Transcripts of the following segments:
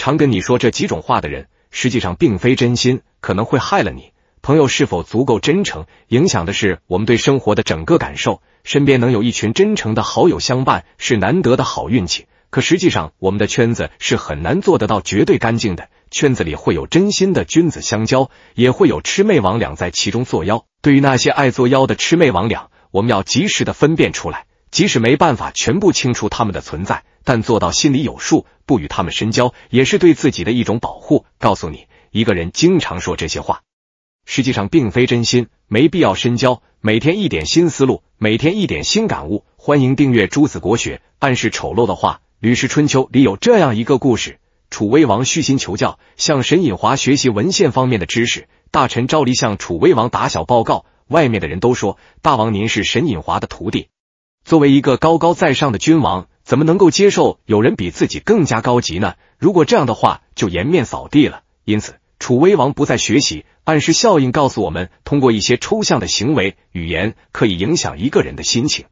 常跟你说这几种话的人，实际上并非真心，可能会害了你。朋友是否足够真诚，影响的是我们对生活的整个感受。身边能有一群真诚的好友相伴，是难得的好运气。可实际上，我们的圈子是很难做得到绝对干净的，圈子里会有真心的君子相交，也会有魑魅魍魉在其中作妖。对于那些爱作妖的魑魅魍魉，我们要及时的分辨出来。即使没办法全部清除他们的存在，但做到心里有数，不与他们深交，也是对自己的一种保护。告诉你，一个人经常说这些话，实际上并非真心，没必要深交。每天一点新思路，每天一点新感悟。欢迎订阅《朱子国学》。暗示丑陋的话，《吕氏春秋》里有这样一个故事：楚威王虚心求教，向沈尹华学习文献方面的知识。大臣昭离向楚威王打小报告，外面的人都说：“大王，您是沈尹华的徒弟。”作为一个高高在上的君王，怎么能够接受有人比自己更加高级呢？如果这样的话，就颜面扫地了。因此，楚威王不再学习。暗示效应告诉我们，通过一些抽象的行为、语言，可以影响一个人的心情、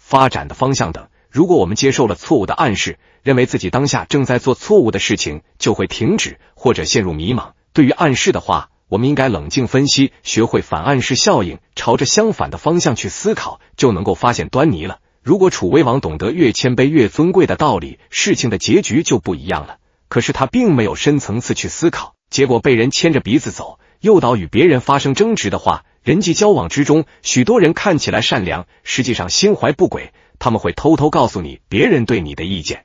发展的方向等。如果我们接受了错误的暗示，认为自己当下正在做错误的事情，就会停止或者陷入迷茫。对于暗示的话，我们应该冷静分析，学会反暗示效应，朝着相反的方向去思考，就能够发现端倪了。如果楚威王懂得越谦卑越尊贵的道理，事情的结局就不一样了。可是他并没有深层次去思考，结果被人牵着鼻子走，诱导与别人发生争执的话，人际交往之中，许多人看起来善良，实际上心怀不轨，他们会偷偷告诉你别人对你的意见，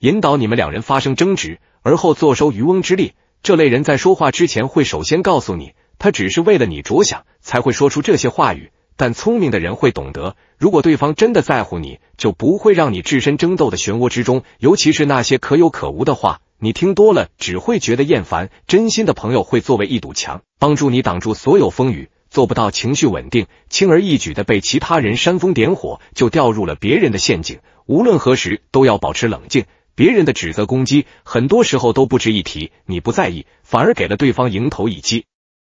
引导你们两人发生争执，而后坐收渔翁之利。这类人在说话之前会首先告诉你，他只是为了你着想才会说出这些话语。但聪明的人会懂得，如果对方真的在乎你，就不会让你置身争斗的漩涡之中。尤其是那些可有可无的话，你听多了只会觉得厌烦。真心的朋友会作为一堵墙，帮助你挡住所有风雨。做不到情绪稳定，轻而易举的被其他人煽风点火，就掉入了别人的陷阱。无论何时，都要保持冷静。别人的指责攻击，很多时候都不值一提，你不在意，反而给了对方迎头一击。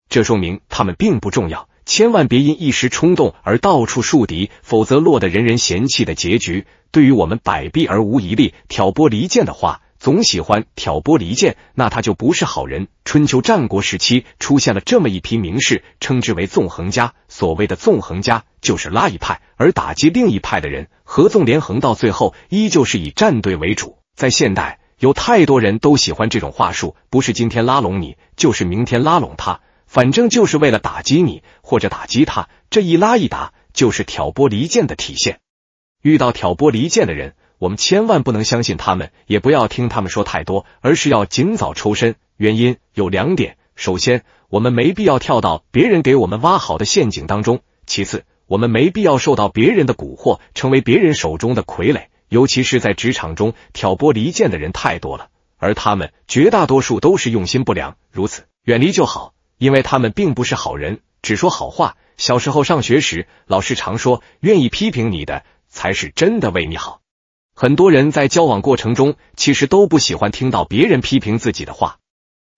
这说明他们并不重要。千万别因一时冲动而到处树敌，否则落得人人嫌弃的结局。对于我们百弊而无一利，挑拨离间的话，总喜欢挑拨离间，那他就不是好人。春秋战国时期出现了这么一批名士，称之为纵横家。所谓的纵横家，就是拉一派而打击另一派的人，合纵连横，到最后依旧是以战队为主。在现代，有太多人都喜欢这种话术，不是今天拉拢你，就是明天拉拢他，反正就是为了打击你或者打击他。这一拉一打，就是挑拨离间的体现。遇到挑拨离间的人，我们千万不能相信他们，也不要听他们说太多，而是要尽早抽身。原因有两点：首先，我们没必要跳到别人给我们挖好的陷阱当中；其次，我们没必要受到别人的蛊惑，成为别人手中的傀儡。尤其是在职场中，挑拨离间的人太多了，而他们绝大多数都是用心不良。如此，远离就好，因为他们并不是好人，只说好话。小时候上学时，老师常说，愿意批评你的，才是真的为你好。很多人在交往过程中，其实都不喜欢听到别人批评自己的话，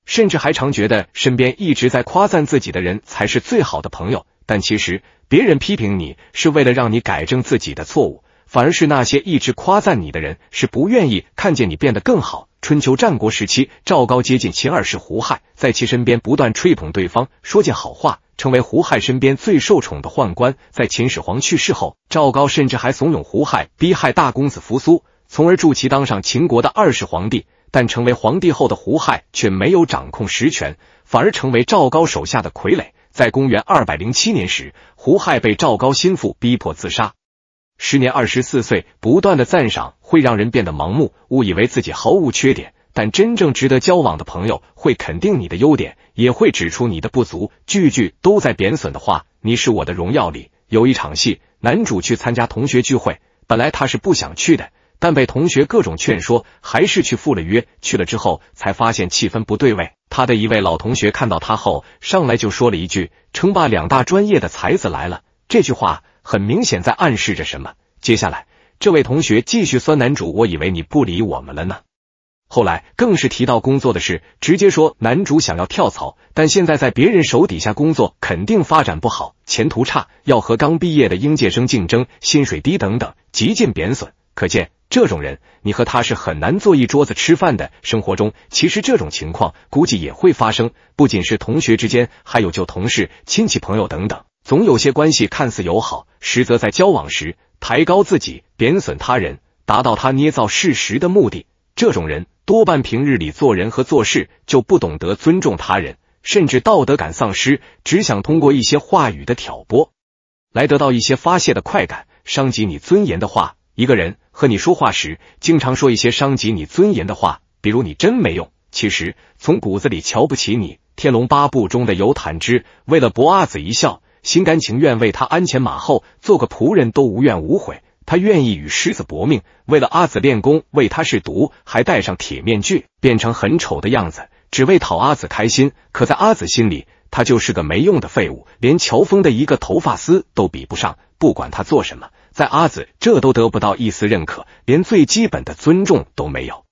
甚至还常觉得身边一直在夸赞自己的人才是最好的朋友。但其实，别人批评你，是为了让你改正自己的错误。反而是那些一直夸赞你的人，是不愿意看见你变得更好。春秋战国时期，赵高接近秦二世胡亥，在其身边不断吹捧对方，说些好话，成为胡亥身边最受宠的宦官。在秦始皇去世后，赵高甚至还怂恿胡亥逼害大公子扶苏，从而助其当上秦国的二世皇帝。但成为皇帝后的胡亥却没有掌控实权，反而成为赵高手下的傀儡。在公元二百零七年时，胡亥被赵高心腹逼迫自杀。时年二十四岁，不断的赞赏会让人变得盲目，误以为自己毫无缺点。但真正值得交往的朋友，会肯定你的优点，也会指出你的不足。句句都在贬损的话，你是我的荣耀里有一场戏，男主去参加同学聚会，本来他是不想去的，但被同学各种劝说，还是去赴了约。去了之后，才发现气氛不对味。他的一位老同学看到他后，上来就说了一句：“称霸两大专业的才子来了。”这句话。很明显在暗示着什么。接下来，这位同学继续酸男主，我以为你不理我们了呢。后来更是提到工作的事，直接说男主想要跳槽，但现在在别人手底下工作，肯定发展不好，前途差，要和刚毕业的应届生竞争，薪水低等等，极尽贬损。可见这种人，你和他是很难坐一桌子吃饭的。生活中，其实这种情况估计也会发生，不仅是同学之间，还有就同事、亲戚、朋友等等。总有些关系看似友好，实则在交往时抬高自己、贬损他人，达到他捏造事实的目的。这种人多半平日里做人和做事就不懂得尊重他人，甚至道德感丧失，只想通过一些话语的挑拨来得到一些发泄的快感。伤及你尊严的话，一个人和你说话时经常说一些伤及你尊严的话，比如“你真没用”，其实从骨子里瞧不起你。《天龙八部》中的游坦之为了博阿紫一笑。心甘情愿为他鞍前马后，做个仆人都无怨无悔。他愿意与狮子搏命，为了阿紫练功，为他试毒，还戴上铁面具，变成很丑的样子，只为讨阿紫开心。可在阿紫心里，他就是个没用的废物，连乔峰的一个头发丝都比不上。不管他做什么，在阿紫这都得不到一丝认可，连最基本的尊重都没有。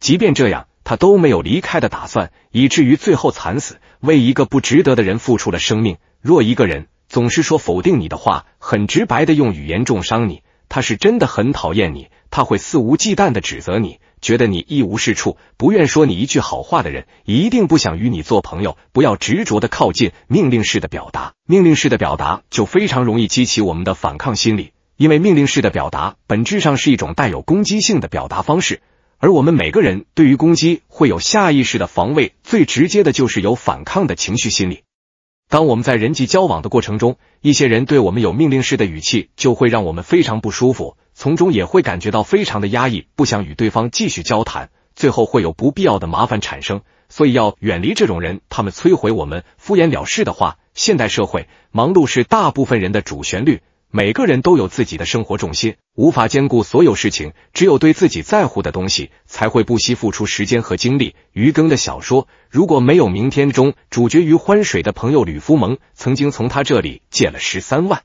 即便这样，他都没有离开的打算，以至于最后惨死，为一个不值得的人付出了生命。若一个人总是说否定你的话，很直白的用语言重伤你，他是真的很讨厌你，他会肆无忌惮的指责你，觉得你一无是处，不愿说你一句好话的人，一定不想与你做朋友。不要执着的靠近，命令式的表达，命令式的表达就非常容易激起我们的反抗心理，因为命令式的表达本质上是一种带有攻击性的表达方式，而我们每个人对于攻击会有下意识的防卫，最直接的就是有反抗的情绪心理。当我们在人际交往的过程中，一些人对我们有命令式的语气，就会让我们非常不舒服，从中也会感觉到非常的压抑，不想与对方继续交谈，最后会有不必要的麻烦产生。所以要远离这种人，他们摧毁我们，敷衍了事的话。现代社会，忙碌是大部分人的主旋律。每个人都有自己的生活重心，无法兼顾所有事情。只有对自己在乎的东西，才会不惜付出时间和精力。余耕的小说《如果没有明天》中，主角余欢水的朋友吕福蒙曾经从他这里借了十三万，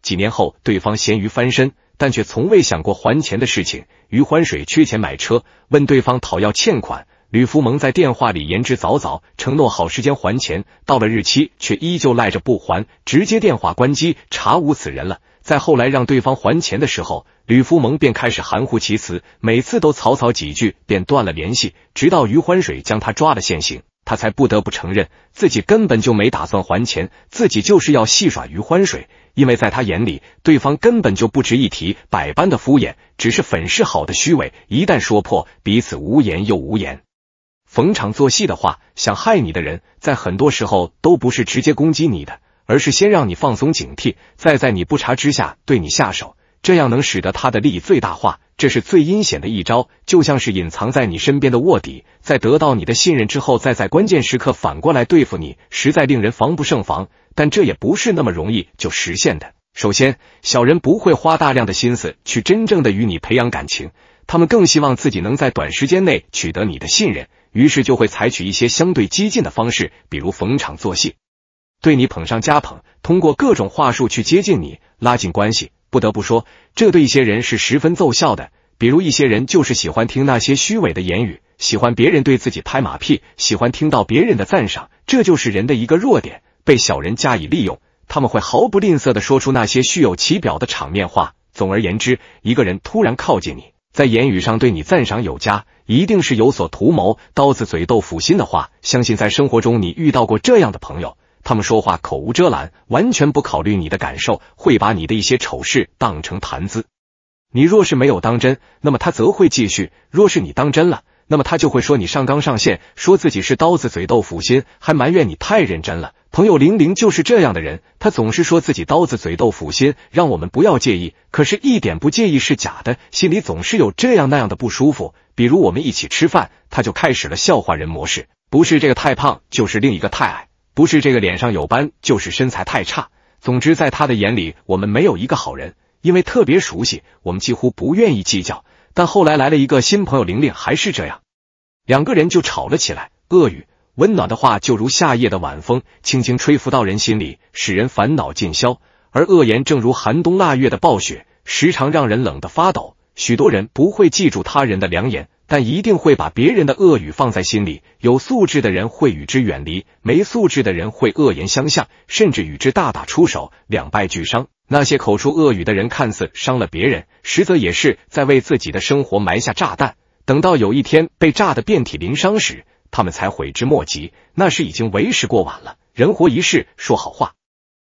几年后对方咸鱼翻身，但却从未想过还钱的事情。余欢水缺钱买车，问对方讨要欠款。吕福蒙在电话里言之凿凿，承诺好时间还钱，到了日期却依旧赖着不还，直接电话关机，查无此人了。在后来让对方还钱的时候，吕福蒙便开始含糊其辞，每次都草草几句便断了联系，直到余欢水将他抓了现行，他才不得不承认自己根本就没打算还钱，自己就是要戏耍余欢水，因为在他眼里，对方根本就不值一提，百般的敷衍，只是粉饰好的虚伪，一旦说破，彼此无言又无言。逢场作戏的话，想害你的人，在很多时候都不是直接攻击你的，而是先让你放松警惕，再在你不察之下对你下手，这样能使得他的利益最大化，这是最阴险的一招。就像是隐藏在你身边的卧底，在得到你的信任之后，再在关键时刻反过来对付你，实在令人防不胜防。但这也不是那么容易就实现的。首先，小人不会花大量的心思去真正的与你培养感情。他们更希望自己能在短时间内取得你的信任，于是就会采取一些相对激进的方式，比如逢场作戏，对你捧上加捧，通过各种话术去接近你，拉近关系。不得不说，这对一些人是十分奏效的。比如一些人就是喜欢听那些虚伪的言语，喜欢别人对自己拍马屁，喜欢听到别人的赞赏，这就是人的一个弱点，被小人加以利用。他们会毫不吝啬的说出那些虚有其表的场面话。总而言之，一个人突然靠近你。在言语上对你赞赏有加，一定是有所图谋。刀子嘴豆腐心的话，相信在生活中你遇到过这样的朋友，他们说话口无遮拦，完全不考虑你的感受，会把你的一些丑事当成谈资。你若是没有当真，那么他则会继续；若是你当真了。那么他就会说你上纲上线，说自己是刀子嘴豆腐心，还埋怨你太认真了。朋友玲玲就是这样的人，他总是说自己刀子嘴豆腐心，让我们不要介意，可是，一点不介意是假的，心里总是有这样那样的不舒服。比如我们一起吃饭，他就开始了笑话人模式，不是这个太胖，就是另一个太矮，不是这个脸上有斑，就是身材太差。总之，在他的眼里，我们没有一个好人，因为特别熟悉，我们几乎不愿意计较。但后来来了一个新朋友，玲玲还是这样，两个人就吵了起来。恶语，温暖的话就如夏夜的晚风，轻轻吹拂到人心里，使人烦恼尽消；而恶言，正如寒冬腊月的暴雪，时常让人冷得发抖。许多人不会记住他人的良言，但一定会把别人的恶语放在心里。有素质的人会与之远离，没素质的人会恶言相向，甚至与之大打出手，两败俱伤。那些口出恶语的人，看似伤了别人，实则也是在为自己的生活埋下炸弹。等到有一天被炸得遍体鳞伤时，他们才悔之莫及，那是已经为时过晚了。人活一世，说好话，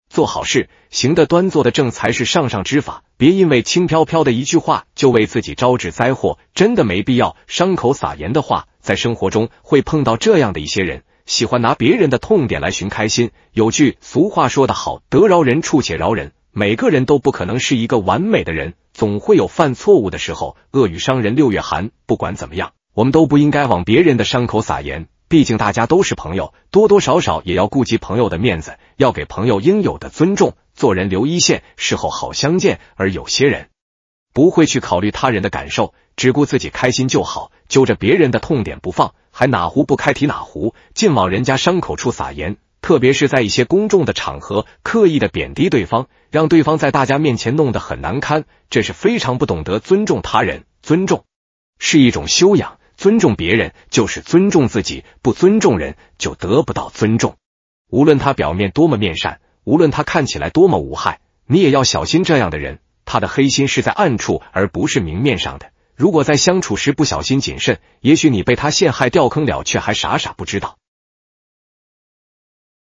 做好事，行的端，坐的正，才是上上之法。别因为轻飘飘的一句话就为自己招致灾祸，真的没必要。伤口撒盐的话，在生活中会碰到这样的一些人，喜欢拿别人的痛点来寻开心。有句俗话说得好，得饶人处且饶人。每个人都不可能是一个完美的人，总会有犯错误的时候。恶语伤人六月寒，不管怎么样，我们都不应该往别人的伤口撒盐。毕竟大家都是朋友，多多少少也要顾及朋友的面子，要给朋友应有的尊重。做人留一线，事后好相见。而有些人不会去考虑他人的感受，只顾自己开心就好，揪着别人的痛点不放，还哪壶不开提哪壶，尽往人家伤口处撒盐。特别是在一些公众的场合，刻意的贬低对方，让对方在大家面前弄得很难堪，这是非常不懂得尊重他人。尊重是一种修养，尊重别人就是尊重自己，不尊重人就得不到尊重。无论他表面多么面善，无论他看起来多么无害，你也要小心这样的人。他的黑心是在暗处，而不是明面上的。如果在相处时不小心谨慎，也许你被他陷害掉坑了，却还傻傻不知道。